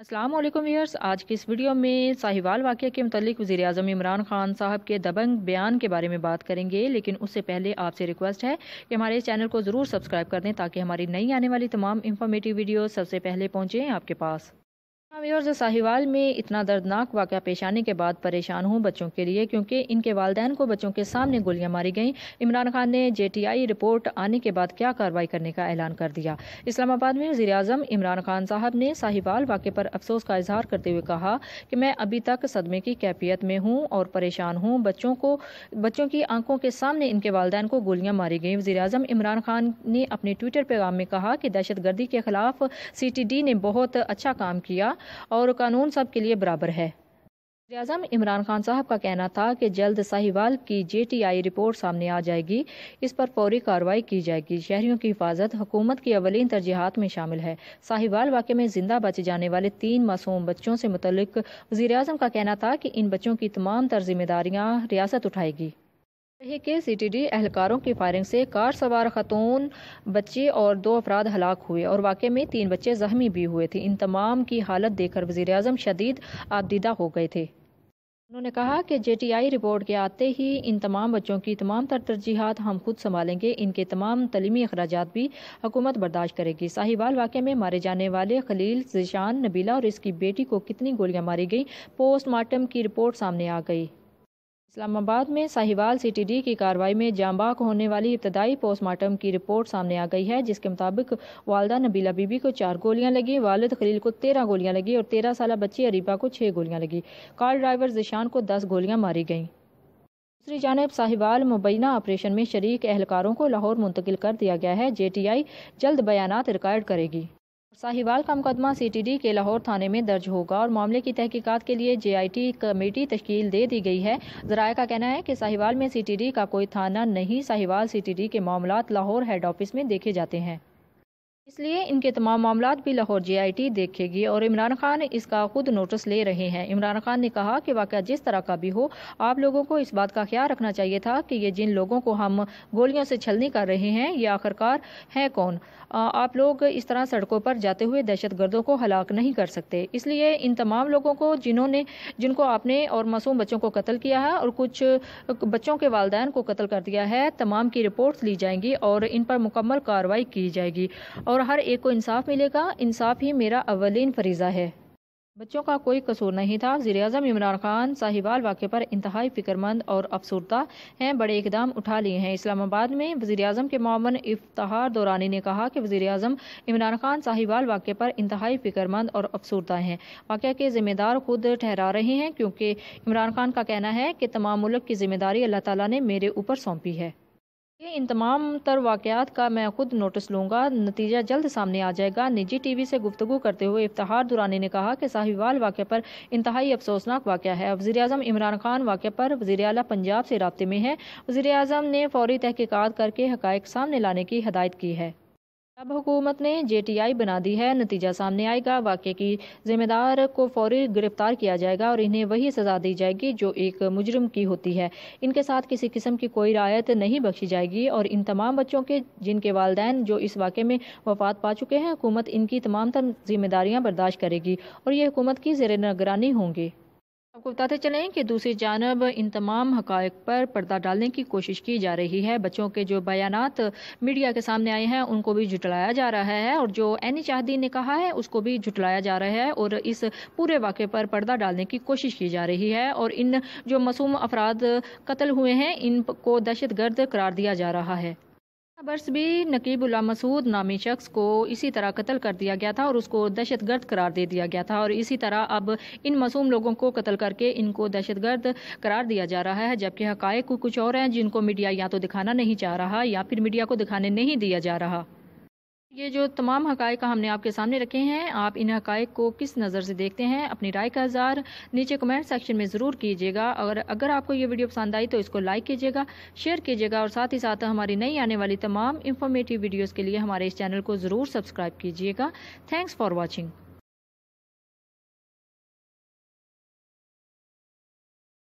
असलम वीयर्स आज की इस वीडियो में साहिवाल वाक़े के मतलब वज़ी अजम इमरान ख़ान साहब के दबंग बयान के बारे में बात करेंगे लेकिन उससे पहले आपसे रिक्वेस्ट है कि हमारे इस चैनल को ज़रूर सब्सक्राइब कर दें ताकि हमारी नई आने वाली तमाम इन्फॉर्मेटिव वीडियो सबसे पहले पहुँचें आपके पास जो साहिवाल में इतना दर्दनाक वाक़ पेश आने के बाद परेशान हूँ बच्चों के लिए क्योंकि इनके वालदेन को बच्चों के सामने गोलियां मारी गईं इमरान खान ने जेटीआई रिपोर्ट आने के बाद क्या कार्रवाई करने का ऐलान कर दिया इस्लामाबाद में वजी अजम इमरान खान साहब ने साहिवाल वाक़े पर अफसोस का इजहार करते हुए कहा कि मैं अभी तक सदमे की कैफियत में हूँ और परेशान हूँ बच्चों को बच्चों की आंखों के सामने इनके वालदेन को गोलियाँ मारी गईं वजी अजम इमरान खान ने अपने ट्विटर पैगाम में कहा कि दहशत गर्दी के खिलाफ सी टी डी ने बहुत अच्छा काम किया और कानून सब के लिए बराबर है वजम इमरान खान साहब का कहना था कि जल्द साहिवाल की जेटीआई रिपोर्ट सामने आ जाएगी इस पर फौरी कार्रवाई की जाएगी शहरियों की हिफाजत हुकूमत की अवलिन तरजीहत में शामिल है साहिवाल वाक़े में जिंदा बचे जाने वाले तीन मासूम बच्चों से मुतल वजी अजम का कहना था कि इन बच्चों की तमाम तर जिम्मेदारियाँ रियासत उठाएगी के सीटीडी एहलकारों की फायरिंग से कार सवार खतून बच्चे और दो अफराद हलाक हुए और वाक़े में तीन बच्चे जख्मी भी हुए थे इन तमाम की हालत देखकर वजीर अजम शदीद आबदीदा हो गए थे उन्होंने कहा कि जे टी आई रिपोर्ट के आते ही इन तमाम बच्चों की तमाम तर तरजीहत हम खुद संभालेंगे इनके तमाम तलीमी अखराज भी हुकूमत बर्दाश्त करेगी साहिवाल वाक़े में मारे जाने वाले खलील जिशान नबीला और इसकी बेटी को कितनी गोलियां मारी गई पोस्टमार्टम की रिपोर्ट सामने आ गई इस्लामाबाद में साहिवाल सीटीडी की कार्रवाई में जामबाग होने वाली इब्तदाई पोस्टमार्टम की रिपोर्ट सामने आ गई है जिसके मुताबिक वालदा नबीला बीबी को चार गोलियां लगी वालद खलील को तेरह गोलियां लगी और तेरह साल बच्ची अरीबा को छः गोलियां लगी कार ड्राइवर जिशान को दस गोलियां मारी गईं दूसरी जानब साहिवाल मुबैना ऑपरेशन में शरीक एहलकारों को लाहौर मुंतकिल कर दिया गया है जे जल्द बयान रिकॉर्ड करेगी साहिवाल का मुकदमा सीटीडी के लाहौर थाने में दर्ज होगा और मामले की तहकीकात के लिए जेआईटी कमेटी तश्कील दे दी गई है जराये का कहना है कि साहिवाल में सीटीडी का कोई थाना नहीं साहिवाल सीटीडी के मामला लाहौर हेड ऑफिस में देखे जाते हैं इसलिए इनके तमाम मामला भी लाहौर जीआईटी देखेगी और इमरान खान इसका खुद नोटिस ले रहे हैं इमरान खान ने कहा कि वाक़ जिस तरह का भी हो आप लोगों को इस बात का ख्याल रखना चाहिए था कि ये जिन लोगों को हम गोलियों से छलनी कर रहे हैं ये आखिरकार हैं कौन आ, आप लोग इस तरह सड़कों पर जाते हुए दहशत गर्दों को हलाक नहीं कर सकते इसलिए इन तमाम लोगों को जिन्होंने जिनको आपने और मासूम बच्चों को कत्ल किया है और कुछ बच्चों के वालदेन को कत्ल कर दिया है तमाम की रिपोर्ट्स ली जाएंगी और इन पर मुकम्मल कार्रवाई की जाएगी और और हर एक को इंसाफ मिलेगा इंसाफ ही मेरा अवलिन फरीज़ा है बच्चों का कोई कसूर नहीं था वजी अजम इमरान खान साहिबाल वाक़े पर इंतहाई फिक्रमंद और अफसरदा हैं बड़े इकदाम उठा लिए हैं इस्लामाबाद में वजी अजम के मामन इफ्तार दौरानी ने कहा कि वजी अजम इमरान खान साहिबाल वाक़े पर इंतहाई फिक्रमंद और अफसरदा हैं वाक़ के ज़िम्मेदार खुद ठहरा रहे हैं क्योंकि इमरान खान का कहना है कि तमाम मुल्क की ज़िम्मेदारी अल्लाह तला ने मेरे ऊपर सौंपी है ये इन तमाम तर वाकत का मैं खुद नोटिस लूंगा नतीजा जल्द सामने आ जाएगा निजी टीवी से गुफ्तु करते हुए इफ्तार दुरानी ने कहा कि साहिवाल वाक्य पर इंतहाई अफसोसनाक वाक़ है वजी अजम इमरान खान वाक्य पर वजी अला पंजाब से रबते में है वजी अजम ने फौरी तहकीकत करके हक़ सामने लाने की हदायत की है अब हुकूमत ने जेटीआई बना दी है नतीजा सामने आएगा वाक़े की जिम्मेदार को फौरी गिरफ्तार किया जाएगा और इन्हें वही सज़ा दी जाएगी जो एक मुजरम की होती है इनके साथ किसी किस्म की कोई रायत नहीं बख्शी जाएगी और इन तमाम बच्चों के जिनके वालदेन जो इस वाक़े में वफात पा चुके हैं हुकूमत इनकी तमाम तर जिम्मेदारियाँ बर्दाश्त करेगी और ये हुकूमत की जेर निगरानी होंगी आपको बताते चलें कि दूसरी जानब इन तमाम हक पर पर्दा डालने की कोशिश की जा रही है बच्चों के जो बयान मीडिया के सामने आए हैं उनको भी जुटलाया जा रहा है और जो एनी चाहदी ने कहा है उसको भी जुटलाया जा रहा है और इस पूरे वाक़े पर पर्दा डालने की कोशिश की जा रही है और इन जो मासूम अफराद कत्ल हुए हैं इनको दहशत गर्द करार दिया जा रहा है बर्स भी नकीब उल्ला मसूद नामी शख्स को इसी तरह कत्ल कर दिया गया था और उसको दहशत गर्द करार दे दिया गया था और इसी तरह अब इन मासूम लोगों को कत्ल करके इनको दहशत गर्द करार दिया जा रहा है जबकि हकायक कुछ और हैं जिनको मीडिया या तो दिखाना नहीं चाह रहा या फिर मीडिया को दिखाने नहीं दिया जा रहा ये जो तमाम हक हमने आपके सामने रखे हैं आप इन हक को किस नज़र से देखते हैं अपनी राय का इजहार नीचे कमेंट सेक्शन में ज़रूर कीजिएगा और अगर आपको ये वीडियो पसंद आई तो इसको लाइक कीजिएगा शेयर कीजिएगा और साथ ही साथ हमारी नई आने वाली तमाम इन्फॉर्मेटिव वीडियोज़ के लिए हमारे इस चैनल को ज़रूर सब्सक्राइब कीजिएगा थैंक्स फॉर वॉचिंग